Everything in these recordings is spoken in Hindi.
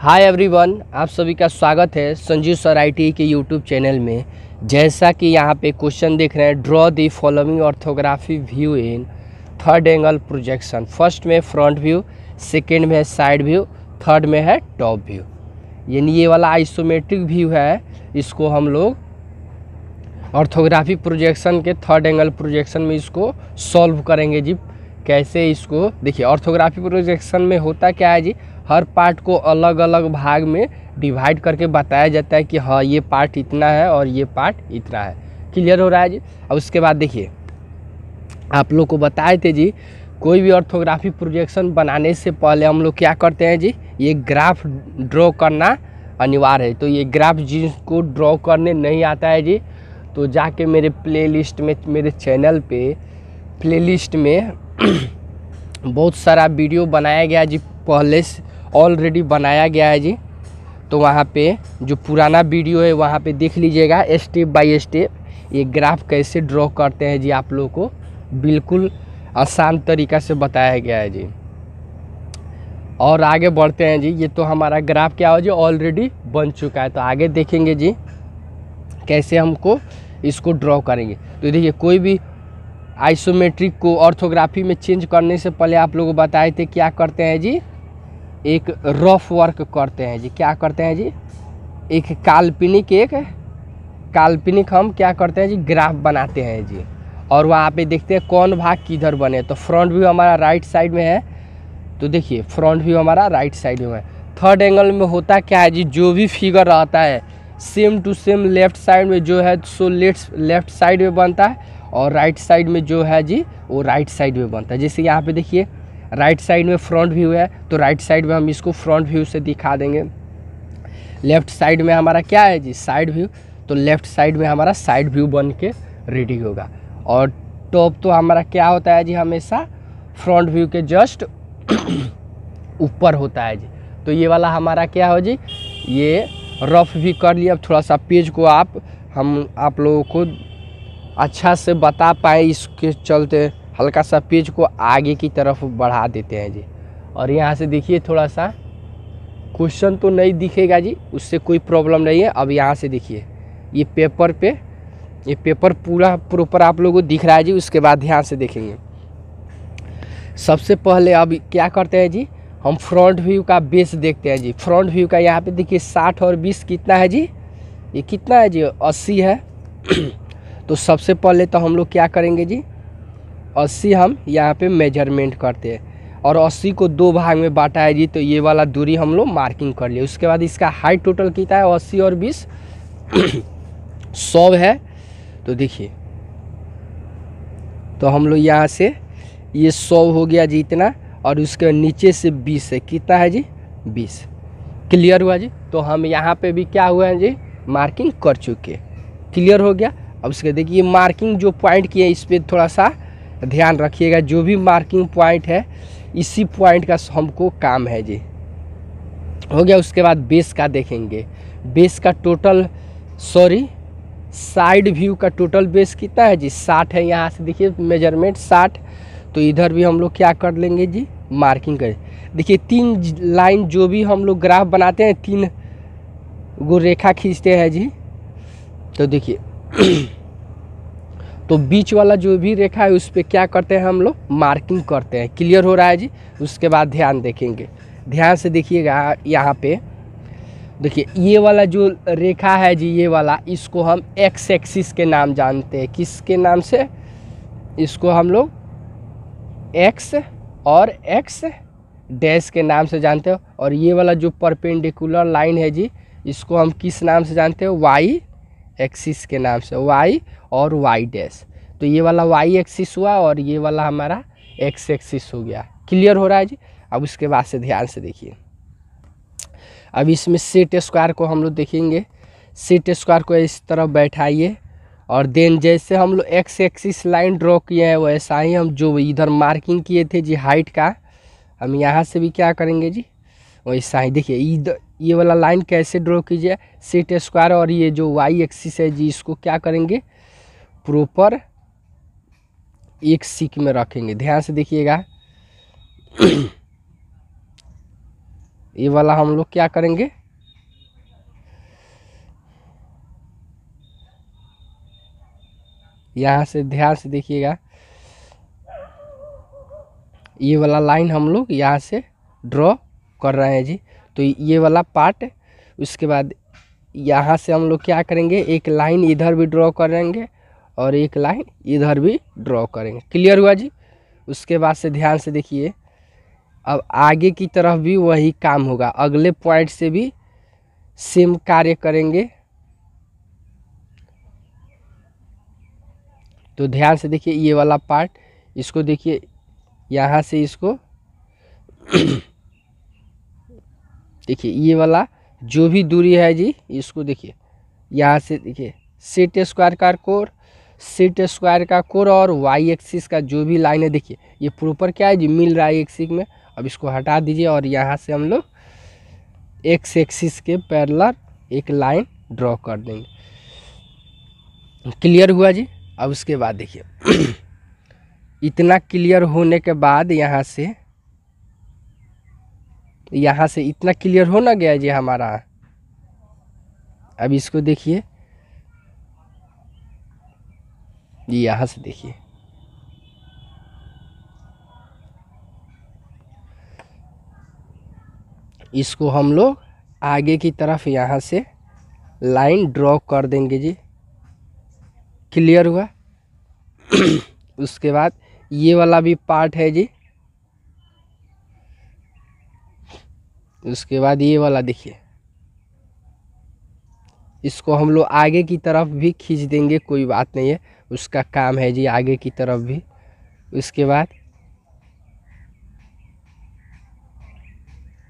हाय एवरीवन आप सभी का स्वागत है संजीव सर आई e के यूट्यूब चैनल में जैसा कि यहाँ पे क्वेश्चन देख रहे हैं draw the following orthography view in third angle projection first में फ्रंट व्यू सेकेंड में है साइड व्यू थर्ड में है टॉप व्यू यानी ये वाला आइसोमेट्रिक व्यू है इसको हम लोग ऑर्थोग्राफी प्रोजेक्शन के थर्ड एंगल प्रोजेक्शन में इसको सॉल्व करेंगे जी कैसे इसको देखिए ऑर्थोग्राफी प्रोजेक्शन में होता क्या है जी हर पार्ट को अलग अलग भाग में डिवाइड करके बताया जाता है कि हाँ ये पार्ट इतना है और ये पार्ट इतना है क्लियर हो रहा है जी अब उसके बाद देखिए आप लोग को बताए थे जी कोई भी ऑर्थोग्राफी प्रोजेक्शन बनाने से पहले हम लोग क्या करते हैं जी ये ग्राफ ड्रॉ करना अनिवार्य है तो ये ग्राफ जिसको ड्रॉ करने नहीं आता है जी तो जाके मेरे प्लेलिस्ट में मेरे चैनल पे प्लेलिस्ट में बहुत सारा वीडियो बनाया गया जी पहले से ऑलरेडी बनाया गया है जी तो वहाँ पे जो पुराना वीडियो है वहाँ पे देख लीजिएगा स्टेप बाय स्टेप ये ग्राफ कैसे ड्रॉ करते हैं जी आप लोगों को बिल्कुल आसान तरीका से बताया गया है जी और आगे बढ़ते हैं जी ये तो हमारा ग्राफ क्या हो जी ऑलरेडी बन चुका है तो आगे देखेंगे जी कैसे हमको इसको ड्रॉ करेंगे तो देखिए कोई भी आइसोमेट्रिक को ऑर्थोग्राफी में चेंज करने से पहले आप लोगों को बताए थे क्या करते हैं जी एक रफ वर्क करते हैं जी क्या करते हैं जी एक काल्पनिक एक काल्पनिक हम क्या करते हैं जी ग्राफ बनाते हैं जी और वहाँ पे देखते हैं कौन भाग किधर बने तो फ्रंट व्यू हमारा राइट साइड में है तो देखिए फ्रंट व्यू हमारा राइट साइड में है थर्ड एंगल में होता क्या है जी जो भी फिगर रहता है same to same left side में जो है सो लेफ्ट लेफ्ट साइड में बनता है और राइट साइड में जो है जी वो राइट साइड में बनता है जैसे यहाँ पे देखिए राइट साइड में फ्रंट व्यू है तो राइट साइड में हम इसको फ्रंट व्यू से दिखा देंगे लेफ्ट साइड में हमारा क्या है जी साइड व्यू तो लेफ्ट साइड में हमारा साइड व्यू बन के रेडी होगा और टॉप तो हमारा क्या होता है जी हमेशा फ्रंट व्यू के जस्ट ऊपर होता है जी तो ये वाला हमारा क्या हो जी ये रफ भी कर लिया अब थोड़ा सा पेज को आप हम आप लोगों को अच्छा से बता पाए इसके चलते हल्का सा पेज को आगे की तरफ बढ़ा देते हैं जी और यहाँ से देखिए थोड़ा सा क्वेश्चन तो नहीं दिखेगा जी उससे कोई प्रॉब्लम नहीं है अब यहाँ से देखिए ये पेपर पे ये पेपर पूरा प्रॉपर आप लोगों को दिख रहा है जी उसके बाद ध्यान से देखेंगे सबसे पहले अब क्या करते हैं जी हम फ्रंट व्यू का बेस देखते हैं जी फ्रंट व्यू का यहाँ पे देखिए साठ और बीस कितना है जी ये कितना है जी अस्सी है तो सबसे पहले तो हम लोग क्या करेंगे जी अस्सी हम यहाँ पे मेजरमेंट करते हैं और अस्सी को दो भाग में बांटा है जी तो ये वाला दूरी हम लोग मार्किंग कर लिए उसके बाद इसका हाइट टोटल कितना है अस्सी और बीस सौ है तो देखिए तो हम लोग यहाँ से ये सौ हो गया जी इतना और उसके नीचे से बीस है कितना है जी बीस क्लियर हुआ जी तो हम यहाँ पे भी क्या हुआ है जी मार्किंग कर चुके क्लियर हो गया अब उसके देखिए मार्किंग जो पॉइंट किए इस पर थोड़ा सा ध्यान रखिएगा जो भी मार्किंग पॉइंट है इसी पॉइंट का हमको काम है जी हो गया उसके बाद बेस का देखेंगे बेस का टोटल सॉरी साइड व्यू का टोटल बेस कितना है जी साठ है यहाँ से देखिए मेजरमेंट साठ तो इधर भी हम लोग क्या कर लेंगे जी मार्किंग करें देखिए तीन लाइन जो भी हम लोग ग्राफ बनाते हैं तीन गो रेखा खींचते हैं जी तो देखिए तो बीच वाला जो भी रेखा है उस पर क्या करते हैं हम लोग मार्किंग करते हैं क्लियर हो रहा है जी उसके बाद ध्यान देखेंगे ध्यान से देखिएगा यहाँ पे देखिए ये वाला जो रेखा है जी ये वाला इसको हम एक्स एक्सिस के नाम जानते हैं किसके नाम से इसको हम लोग एक्स और एक्स डैश के नाम से जानते हो और ये वाला जो परपेंडिकुलर लाइन है जी इसको हम किस नाम से जानते हो वाई एक्सिस के नाम से वाई और वाई डैश तो ये वाला वाई एक्सिस हुआ और ये वाला हमारा एक्स एक्सिस हो गया क्लियर हो रहा है जी अब उसके बाद से ध्यान से देखिए अब इसमें सेट स्क्वायर को हम लोग देखेंगे सेट स्क्वायर को इस तरह बैठाइए और देन जैसे हम लोग एक्स एक्सिस लाइन ड्रॉ किए हैं वैसा ही हम जो इधर मार्किंग किए थे जी हाइट का हम यहाँ से भी क्या करेंगे जी वैसा ही देखिए इधर ये वाला लाइन कैसे ड्रॉ कीजिए सेट स्क्वायर और ये जो वाई एक्सिस है जी इसको क्या करेंगे प्रॉपर एक सीक में रखेंगे ध्यान से देखिएगा ये वाला हम लोग क्या करेंगे यहाँ से ध्यान से देखिएगा ये वाला लाइन हम लोग यहाँ से ड्रॉ कर रहे हैं जी तो ये वाला पार्ट उसके बाद यहाँ से हम लोग क्या करेंगे एक लाइन इधर भी ड्रॉ करेंगे और एक लाइन इधर भी ड्रॉ करेंगे क्लियर हुआ जी उसके बाद से ध्यान से देखिए अब आगे की तरफ भी वही काम होगा अगले पॉइंट से भी सेम कार्य करेंगे तो ध्यान से देखिए ये वाला पार्ट इसको देखिए यहाँ से इसको देखिए ये वाला जो भी दूरी है जी इसको देखिए यहाँ से देखिए सेट स्क्वायर का कोर सेट स्क्वायर का कोर और वाई एक्सिस का जो भी लाइन है देखिए ये प्रॉपर क्या है जी मिल रहा है एक्सिस में अब इसको हटा दीजिए और यहाँ से हम लोग एक्स एक्सिस के पैरलर एक लाइन ड्रॉ कर देंगे क्लियर हुआ जी अब उसके बाद देखिए इतना क्लियर होने के बाद यहाँ से यहाँ से इतना क्लियर हो ना गया जी हमारा अब इसको देखिए जी यहाँ से देखिए इसको हम लोग आगे की तरफ यहाँ से लाइन ड्रॉ कर देंगे जी क्लियर हुआ उसके बाद ये वाला भी पार्ट है जी उसके बाद ये वाला देखिए इसको हम लोग आगे की तरफ भी खींच देंगे कोई बात नहीं है उसका काम है जी आगे की तरफ भी उसके बाद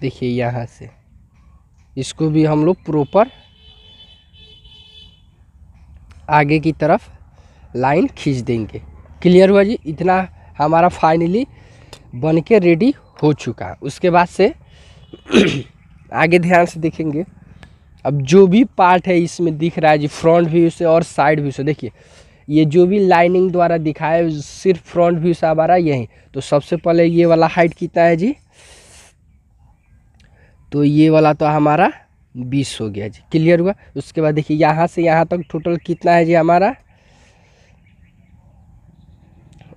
देखिए यहाँ से इसको भी हम लोग प्रॉपर आगे की तरफ लाइन खींच देंगे क्लियर हुआ जी इतना हमारा फाइनली बन के रेडी हो चुका उसके बाद से आगे ध्यान से देखेंगे अब जो भी पार्ट है इसमें दिख रहा है जी फ्रंट व्यू से और साइड व्यू से देखिए ये जो भी लाइनिंग द्वारा दिखाया है सिर्फ फ्रंट व्यू से हमारा यही तो सबसे पहले ये वाला हाइट कितना है जी तो ये वाला तो हमारा बीस हो गया जी क्लियर हुआ उसके बाद देखिए यहाँ से यहाँ तक टोटल कितना है जी हमारा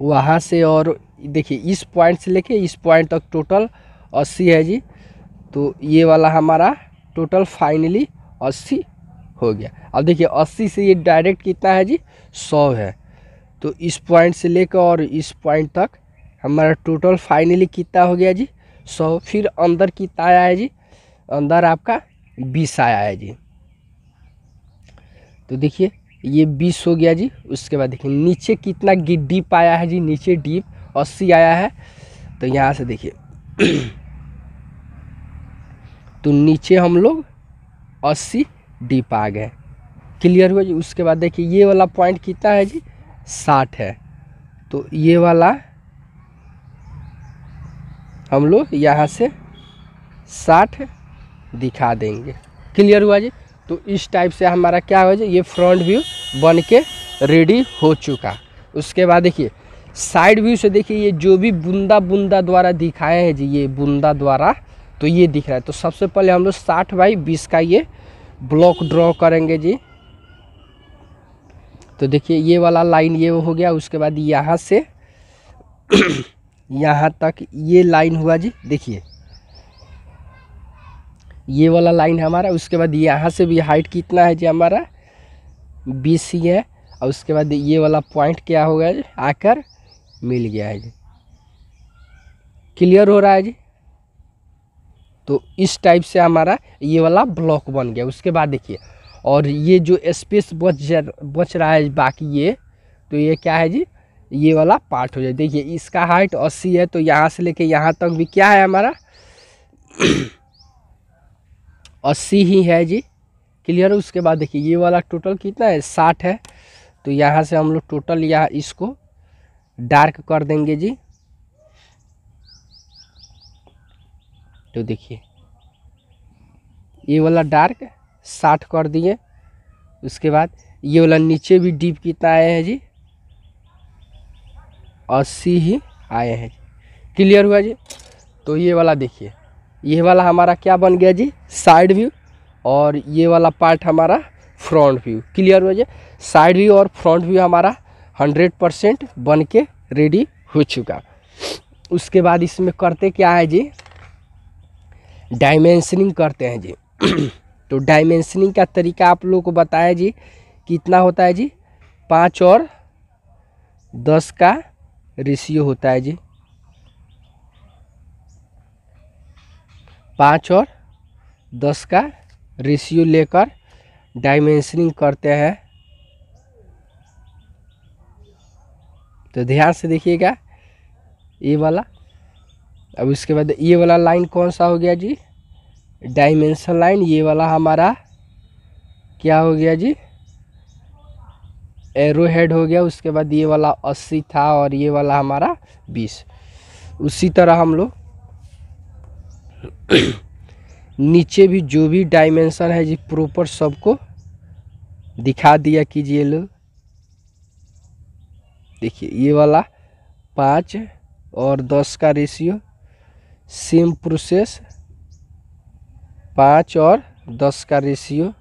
वहाँ से और देखिए इस पॉइंट से लेके इस पॉइंट तक टोटल अस्सी है जी तो ये वाला हमारा टोटल फाइनली अस्सी हो गया अब देखिए अस्सी से ये डायरेक्ट कितना है जी सौ है तो इस पॉइंट से लेकर और इस पॉइंट तक हमारा टोटल फाइनली कितना हो गया जी सौ फिर अंदर कितना आया है जी अंदर आपका बीस आया है जी तो देखिए ये बीस हो गया जी उसके बाद देखिए नीचे कितना डीप आया है जी नीचे डीप अस्सी आया है तो यहाँ से देखिए तो नीचे हम लोग अस्सी डीप आ गए क्लियर हुआ जी उसके बाद देखिए ये वाला पॉइंट कितना है जी साठ है तो ये वाला हम लोग यहाँ से साठ दिखा देंगे क्लियर हुआ जी तो इस टाइप से हमारा क्या हो जाए ये फ्रंट व्यू बन के रेडी हो चुका उसके बाद देखिए साइड व्यू से देखिए ये जो भी बूंदा बूंदा द्वारा दिखाए हैं जी ये बूंदा द्वारा तो ये दिख रहा है तो सबसे पहले हम लोग साठ बाई बीस का ये ब्लॉक ड्रॉ करेंगे जी तो देखिए ये वाला लाइन ये हो गया उसके बाद यहाँ से यहाँ तक ये लाइन हुआ जी देखिए ये वाला लाइन हमारा उसके बाद यहाँ से भी हाइट कितना है जी हमारा बीस ही है और उसके बाद ये वाला पॉइंट क्या हो गया जी आकर मिल गया है जी क्लियर हो रहा है जी तो इस टाइप से हमारा ये वाला ब्लॉक बन गया उसके बाद देखिए और ये जो स्पेस बच बच रहा है बाकी ये तो ये क्या है जी ये वाला पार्ट हो जाए देखिए इसका हाइट अस्सी है तो यहाँ से लेके यहाँ तक भी क्या है हमारा अस्सी ही है जी क्लियर उसके बाद देखिए ये वाला टोटल कितना है साठ है तो यहाँ से हम लोग टोटल यहाँ इसको डार्क कर देंगे जी ये देखिए ये वाला डार्क साठ कर दिए उसके बाद ये वाला नीचे भी डीप कितना आए हैं जी अस्सी ही आए हैं जी क्लियर हुआ जी तो ये वाला देखिए ये वाला हमारा क्या बन गया जी साइड व्यू और ये वाला पार्ट हमारा फ्रंट व्यू क्लियर हुआ जी साइड व्यू और फ्रंट व्यू हमारा हंड्रेड परसेंट बन के रेडी हो चुका उसके बाद इसमें करते क्या है जी डायमेंशनिंग करते हैं जी तो डायमेंशनिंग का तरीका आप लोगों को बताया जी कितना होता है जी पाँच और दस का रेशियो होता है जी पाँच और दस का रेशियो लेकर डायमेंशनिंग करते हैं तो ध्यान से देखिएगा ये वाला अब उसके बाद ये वाला लाइन कौन सा हो गया जी डायमेंशन लाइन ये वाला हमारा क्या हो गया जी एरो हेड हो गया उसके बाद ये वाला अस्सी था और ये वाला हमारा बीस उसी तरह हम लोग नीचे भी जो भी डायमेंशन है जी प्रॉपर सबको दिखा दिया कीजिए लोग देखिए ये वाला पाँच और दस का रेशियो सेम प्रोसेस पाँच और दस का रेशियो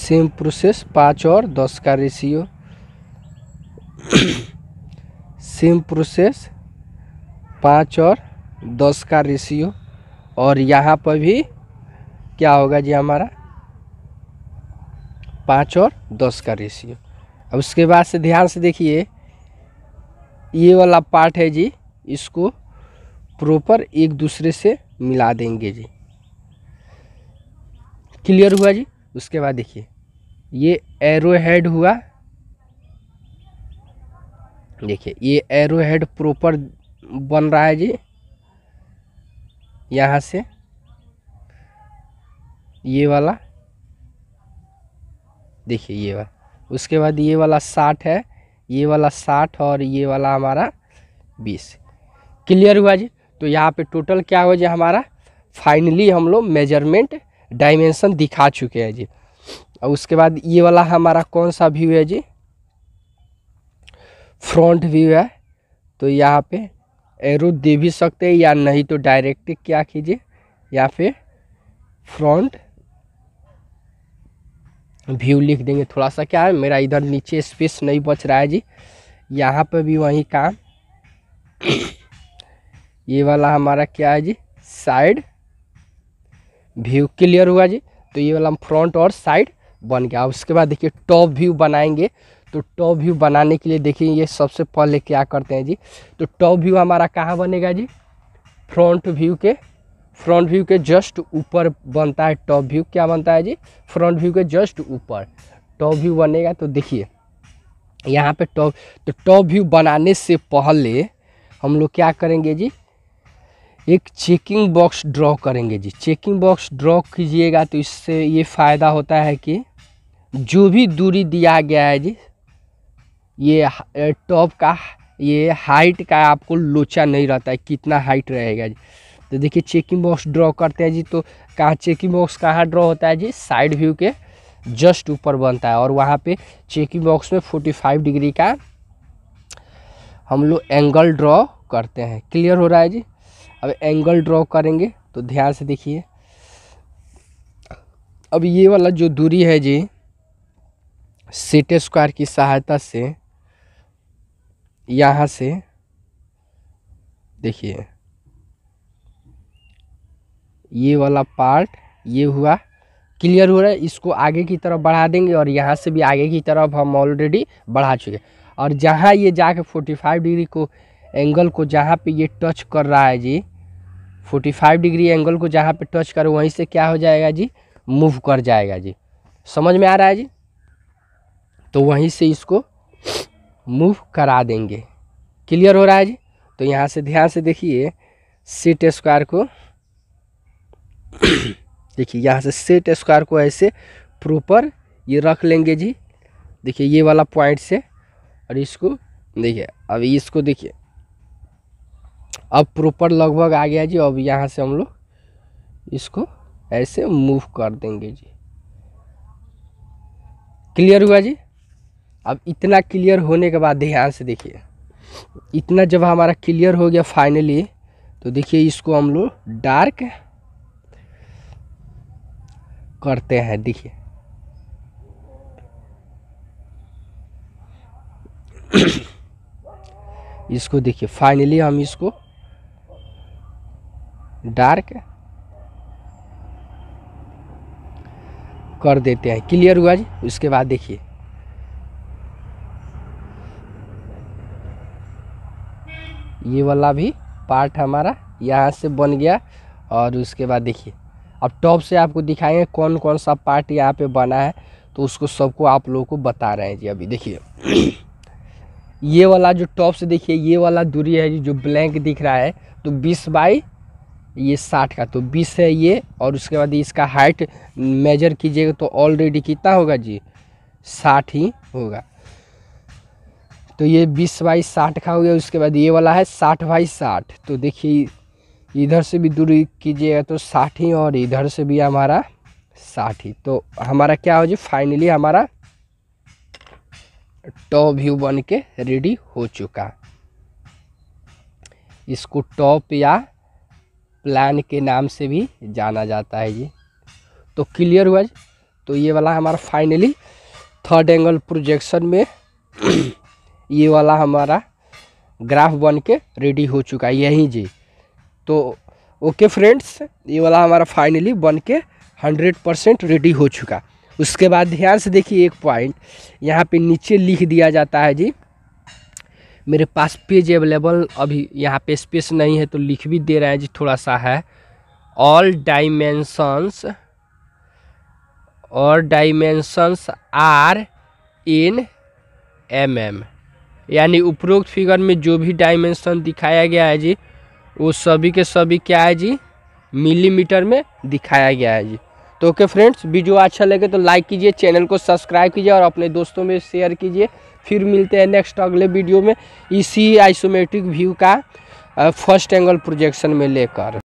सेम प्रोसेस पाँच और दस का रेशियो सेम प्रोसेस पाँच और दस का रेशियो और यहाँ पर भी क्या होगा जी हमारा पाँच और दस का रेशियो अब उसके बाद से ध्यान से देखिए ये वाला पार्ट है जी इसको प्रॉपर एक दूसरे से मिला देंगे जी क्लियर हुआ जी उसके बाद देखिए ये एरो हेड हुआ देखिए ये एरो हेड प्रॉपर बन रहा है जी यहाँ से ये वाला देखिए ये वाला उसके बाद ये वाला साठ है ये वाला साठ और ये वाला हमारा बीस क्लियर हुआ जी तो यहाँ पे टोटल क्या हो जाए हमारा फाइनली हम लोग मेजरमेंट डायमेंशन दिखा चुके हैं जी और उसके बाद ये वाला हमारा कौन सा व्यू है जी फ्रंट व्यू है तो यहाँ पे एरो दे भी सकते हैं या नहीं तो डायरेक्ट क्या कीजिए यहाँ पे फ्रंट व्यू लिख देंगे थोड़ा सा क्या है मेरा इधर नीचे स्पेस नहीं बच रहा है जी यहाँ पर भी वही काम ये वाला हमारा क्या है जी साइड व्यू क्लियर हुआ जी तो ये वाला हम फ्रंट और साइड बन गया उसके बाद देखिए टॉप व्यू बनाएंगे तो टॉप व्यू बनाने के लिए देखिए ये सबसे पहले क्या करते हैं जी तो टॉप व्यू हमारा कहाँ बनेगा जी फ्रंट व्यू के फ्रंट व्यू के जस्ट ऊपर बनता है टॉप व्यू क्या बनता है जी फ्रंट व्यू के जस्ट ऊपर टॉप व्यू बनेगा तो देखिए यहाँ पे टॉप तो टॉप व्यू बनाने से पहले हम लोग क्या करेंगे जी एक चेकिंग बॉक्स ड्रॉ करेंगे जी चेकिंग बॉक्स ड्रॉ कीजिएगा तो इससे ये फ़ायदा होता है कि जो भी दूरी दिया गया है जी ये टॉप का ये हाइट का आपको लोचा नहीं रहता है कितना हाइट रहेगा जी तो देखिए चेकिंग बॉक्स ड्रॉ करते हैं जी तो कहाँ चेकिंग बॉक्स कहाँ ड्रॉ होता है जी साइड व्यू के जस्ट ऊपर बनता है और वहाँ पे चेकिंग बॉक्स में 45 डिग्री का हम लोग एंगल ड्रॉ करते हैं क्लियर हो रहा है जी अब एंगल ड्रॉ करेंगे तो ध्यान से देखिए अब ये वाला जो दूरी है जी सेट स्क्वायर की सहायता से यहाँ से देखिए ये वाला पार्ट ये हुआ क्लियर हो रहा है इसको आगे की तरफ बढ़ा देंगे और यहाँ से भी आगे की तरफ हम ऑलरेडी बढ़ा चुके और जहाँ ये जाके 45 डिग्री को एंगल को जहाँ पे ये टच कर रहा है जी 45 डिग्री एंगल को जहाँ पे टच करो वहीं से क्या हो जाएगा जी मूव कर जाएगा जी समझ में आ रहा है जी तो वहीं से इसको मूव करा देंगे क्लियर हो रहा है जी तो यहाँ से ध्यान से देखिए सीट स्क्वायर को देखिए यहाँ से सेट स्क्वायर को ऐसे प्रॉपर ये रख लेंगे जी देखिए ये वाला पॉइंट से और इसको देखिए अब इसको देखिए अब प्रॉपर लगभग आ गया जी अब यहाँ से हम लोग इसको ऐसे मूव कर देंगे जी क्लियर हुआ जी अब इतना क्लियर होने के बाद ध्यान से देखिए इतना जब हमारा क्लियर हो गया फाइनली तो देखिए इसको हम लोग डार्क करते हैं देखिए इसको देखिए फाइनली हम इसको डार्क कर देते हैं क्लियर हुआ जी उसके बाद देखिए ये वाला भी पार्ट हमारा यहाँ से बन गया और उसके बाद देखिए अब टॉप से आपको दिखाएंगे कौन कौन सा पार्ट यहाँ पे बना है तो उसको सबको आप लोगों को बता रहे हैं जी अभी देखिए ये वाला जो टॉप से देखिए ये वाला दूरी है जो ब्लैंक दिख रहा है तो बीस बाई ये साठ का तो बीस है ये और उसके बाद इसका हाइट मेजर कीजिएगा तो ऑलरेडी कितना होगा जी साठ ही होगा तो ये बीस बाई साठ का हो गया उसके बाद ये वाला है साठ बाई साठ तो देखिए इधर से भी दूरी कीजिएगा तो साठी और इधर से भी हमारा साठी तो हमारा क्या हो जी फाइनली हमारा टॉप व्यू बन के रेडी हो चुका इसको टॉप या प्लान के नाम से भी जाना जाता है जी तो क्लियर हुआ जी तो ये वाला हमारा फाइनली थर्ड एंगल प्रोजेक्शन में ये वाला हमारा ग्राफ बन के रेडी हो चुका है यहीं जी तो ओके फ्रेंड्स ये वाला हमारा फाइनली बन के हंड्रेड परसेंट रेडी हो चुका उसके बाद ध्यान से देखिए एक पॉइंट यहाँ पे नीचे लिख दिया जाता है जी मेरे पास पेज अवेलेबल अभी यहाँ पे स्पेस नहीं है तो लिख भी दे रहे हैं जी थोड़ा सा है ऑल डाइमेंशंस और dimensions are in M M यानी उपरोक्त फिगर में जो भी डायमेंशन दिखाया गया है जी वो सभी के सभी क्या है जी मिलीमीटर में दिखाया गया है जी तो ओके फ्रेंड्स वीडियो अच्छा लगे तो लाइक कीजिए चैनल को सब्सक्राइब कीजिए और अपने दोस्तों में शेयर कीजिए फिर मिलते हैं नेक्स्ट अगले वीडियो में इसी आइसोमेट्रिक व्यू का फर्स्ट एंगल प्रोजेक्शन में लेकर